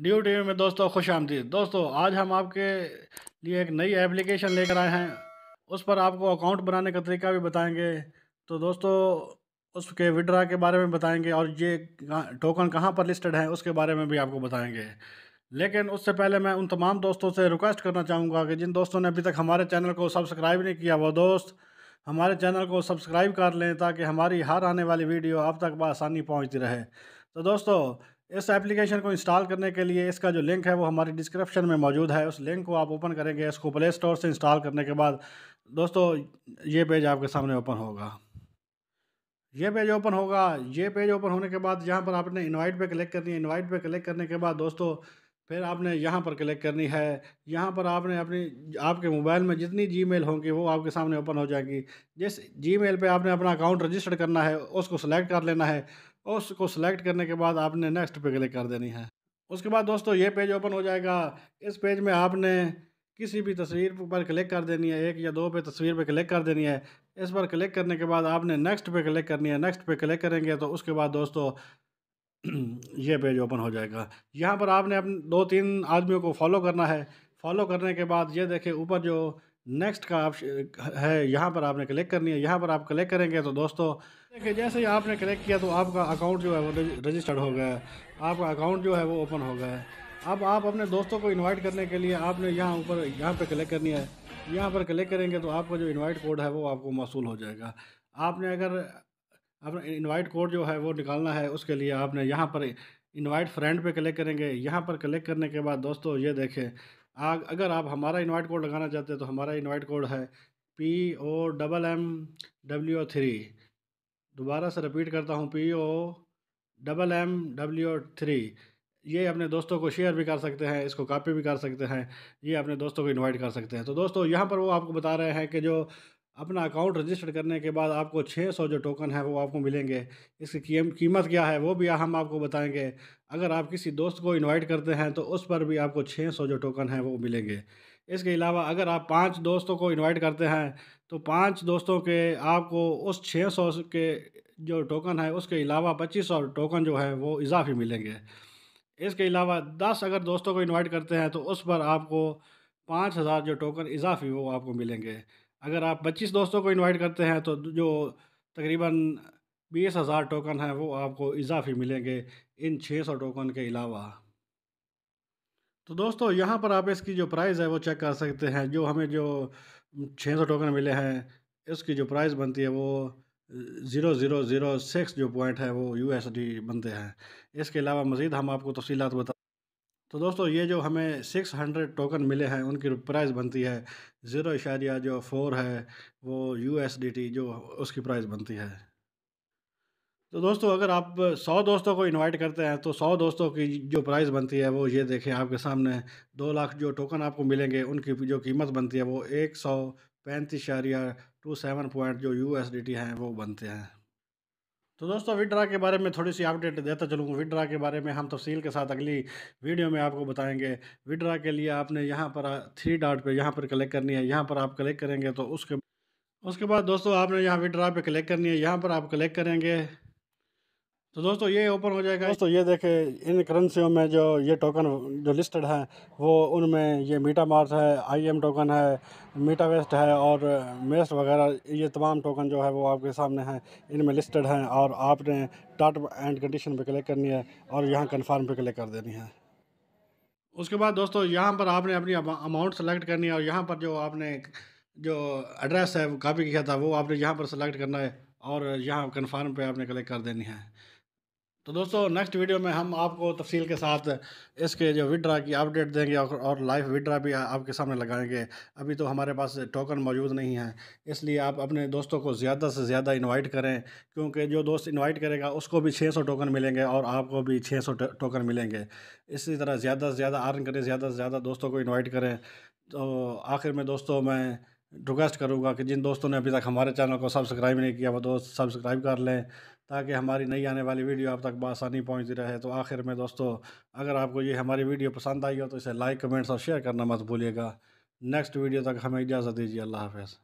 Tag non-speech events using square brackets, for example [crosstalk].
new T में दोस्तों खुश आमदीद दोस्तों आज हम आपके लिए एक नई एप्लीकेशन लेकर आए हैं उस पर आपको अकाउंट बनाने का तरीका भी बताएंगे तो दोस्तों उसके विड्रा के बारे में बताएंगे और ये टोकन कहाँ पर लिस्टेड है उसके बारे में भी आपको बताएंगे लेकिन उससे पहले मैं उन तमाम दोस्तों से रिक्वेस्ट करना चाहूँगा कि जिन दोस्तों ने अभी तक हमारे चैनल को सब्सक्राइब नहीं किया वो दोस्त हमारे चैनल को सब्सक्राइब कर लें ताकि हमारी हर आने वाली वीडियो आप तक बसानी पहुँचती रहे तो दोस्तों इस एप्लीकेशन को इंस्टॉल करने के लिए इसका जो लिंक है वो हमारे डिस्क्रिप्शन में मौजूद है उस लिंक को आप ओपन करेंगे इसको प्ले स्टोर से इंस्टॉल करने के बाद दोस्तों ये पेज आपके सामने ओपन होगा ये पेज ओपन होगा ये पेज ओपन होने के बाद यहाँ पर आपने इनवाइट पे क्लिक करनी है इनवाइट पे क्लिक करने के बाद दोस्तों फिर आपने यहाँ पर क्लिक करनी है यहाँ पर आपने अपनी आपके मोबाइल में जितनी जीमेल होंगी वो आपके सामने ओपन हो जाएगी जिस जीमेल पे आपने अपना अकाउंट रजिस्टर करना है उसको सेलेक्ट कर लेना है उसको सेलेक्ट करने के बाद आपने नेक्स्ट पे क्लिक कर देनी है उसके बाद दोस्तों ये पेज ओपन हो जाएगा इस पेज में आपने किसी भी तस्वीर पर क्लिक कर देनी है एक या दो पे तस्वीर पर क्लिक कर देनी है इस पर क्लिक करने के बाद आपने नेक्स्ट पे क्लिक करनी है नेक्स्ट पे क्लिक करेंगे तो उसके बाद दोस्तों [clears throat] ये पेज ओपन हो जाएगा यहाँ पर आपने अपने दो तीन आदमियों को फॉलो करना है फॉलो करने के बाद ये देखें ऊपर जो नेक्स्ट का ऑप्शन है यहाँ पर आपने क्लिक करनी है यहाँ पर आप क्लिक करेंगे तो दोस्तों देखिए जैसे ही आपने क्लिक किया तो आपका अकाउंट जो है वो रजिस्टर्ड हो गया आपका अकाउंट जो है वो ओपन हो गया अब आप अपने दोस्तों को इनवाइट करने के लिए आपने यहाँ ऊपर यहाँ पर क्लिक करनी है यहाँ पर क्लिक करेंगे तो आपका जो इन्वाइट कोड है वो आपको मौसू हो जाएगा आपने अगर अब इनवाइट कोड जो है वो निकालना है उसके लिए आपने यहाँ पर इनवाइट फ्रेंड पे क्लिक करेंगे यहाँ पर क्लिक करने के बाद दोस्तों ये देखें आग अगर आप हमारा इनवाइट कोड लगाना चाहते हैं तो हमारा इनवाइट कोड है P O double M W three दोबारा से रिपीट करता हूँ P O double M W three ये अपने दोस्तों को शेयर भी कर सकते हैं इसको कॉपी भी कर सकते हैं ये अपने दोस्तों को इनवाइट कर सकते हैं तो दोस्तों यहाँ पर वो आपको बता रहे हैं कि जो अपना अकाउंट रजिस्टर करने के बाद आपको 600 जो टोकन है वो आपको मिलेंगे इसकी कीमत क्या है वो भी हम आपको बताएंगे अगर आप किसी दोस्त को इनवाइट करते हैं तो उस पर भी आपको 600 जो टोकन है वो मिलेंगे इसके अलावा अगर आप पांच दोस्तों को इनवाइट करते हैं तो पांच दोस्तों के आपको उस 600 के जो टोकन है उसके अलावा पच्चीस टोकन जो है वो इजाफी मिलेंगे इसके अलावा दस अगर दोस्तों को इन्वाइट करते हैं तो उस पर आपको पाँच हज़ार जो टोकन इजाफी वो आपको मिलेंगे अगर आप पच्चीस दोस्तों को इनवाइट करते हैं तो जो तकरीबन बीस हज़ार टोकन हैं वो आपको इजाफी मिलेंगे इन छः सौ टोकन के अलावा तो दोस्तों यहाँ पर आप इसकी जो प्राइस है वो चेक कर सकते हैं जो हमें जो छः सौ टोकन मिले हैं इसकी जो प्राइस बनती है वो ज़ीरो ज़ीरो ज़ीरो सिक्स जो पॉइंट है वो यू बनते हैं इसके अलावा मज़ीद हम आपको तफसीत बता तो दोस्तों ये जो हमें सिक्स हंड्रेड टोकन मिले हैं उनकी प्राइस बनती है ज़ीरो इशारिया जो फोर है वो यू एस डी टी जो उसकी प्राइस बनती है तो दोस्तों अगर आप सौ दोस्तों को इनवाइट करते हैं तो सौ दोस्तों की जो प्राइस बनती है वो ये देखें आपके सामने दो लाख जो टोकन आपको मिलेंगे उनकी जो कीमत बनती है वो एक सौ पैंतीस इशारिया टू सेवन पॉइंट जो यू एस डी टी हैं वो बनते हैं तो दोस्तों विड्रा के बारे में थोड़ी सी अपडेट देता चलूँगा विड्रा के बारे में हम तफसील के साथ अगली वीडियो में आपको बताएंगे विड्रा के लिए आपने यहाँ पर थ्री डॉट पे यहाँ पर क्लिक करनी है यहाँ पर आप क्लिक करेंगे तो उसके उसके बाद दोस्तों आपने यहाँ विड्रा पे क्लिक करनी है यहाँ पर आप क्लिक करेंगे तो दोस्तों ये ओपन हो जाएगा दोस्तों ये देखें इन करेंसियों में जो ये टोकन जो लिस्टेड हैं वो उनमें ये मीटा मार्स है आई एम टोकन है मीटा वेस्ट है और मेस्ट वगैरह ये तमाम टोकन जो है वो आपके सामने हैं इनमें लिस्टेड हैं और आपने टाट एंड कंडीशन पे क्लिक करनी है और यहाँ कन्फर्म पर क्लिक कर देनी है उसके बाद दोस्तों यहाँ पर आपने अपनी अमाउंट सेलेक्ट करनी है और यहाँ पर जो आपने जो एड्रेस है वो कापी किया था वो आपने यहाँ पर सेलेक्ट करना है और यहाँ कन्फर्म पर आपने क्लिक कर देनी है तो दोस्तों नेक्स्ट वीडियो में हम आपको तफसील के साथ इसके जो विड्रा की अपडेट देंगे और, और लाइव विड्रा भी आपके सामने लगाएंगे अभी तो हमारे पास टोकन मौजूद नहीं है इसलिए आप अपने दोस्तों को ज़्यादा से ज़्यादा इनवाइट करें क्योंकि जो दोस्त इनवाइट करेगा उसको भी 600 टोकन मिलेंगे और आपको भी छः टोकन मिलेंगे इसी तरह ज़्यादा से ज़्यादा अर्न करें ज़्यादा से ज़्यादा दोस्तों को इन्वाइट करें तो आखिर में दोस्तों मैं रिक्वेस्ट करूँगा कि जिन दोस्तों ने अभी तक हमारे चैनल को सब्सक्राइब नहीं किया वो दोस्त सब्सक्राइब कर लें ताकि हमारी नई आने वाली वीडियो आप तक बसानी पहुँचती रहे तो आखिर में दोस्तों अगर आपको ये हमारी वीडियो पसंद आई हो तो इसे लाइक कमेंट्स और शेयर करना मत भूलिएगा नेक्स्ट वीडियो तक हमें इजाज़त दीजिए अल्लाह हाफ़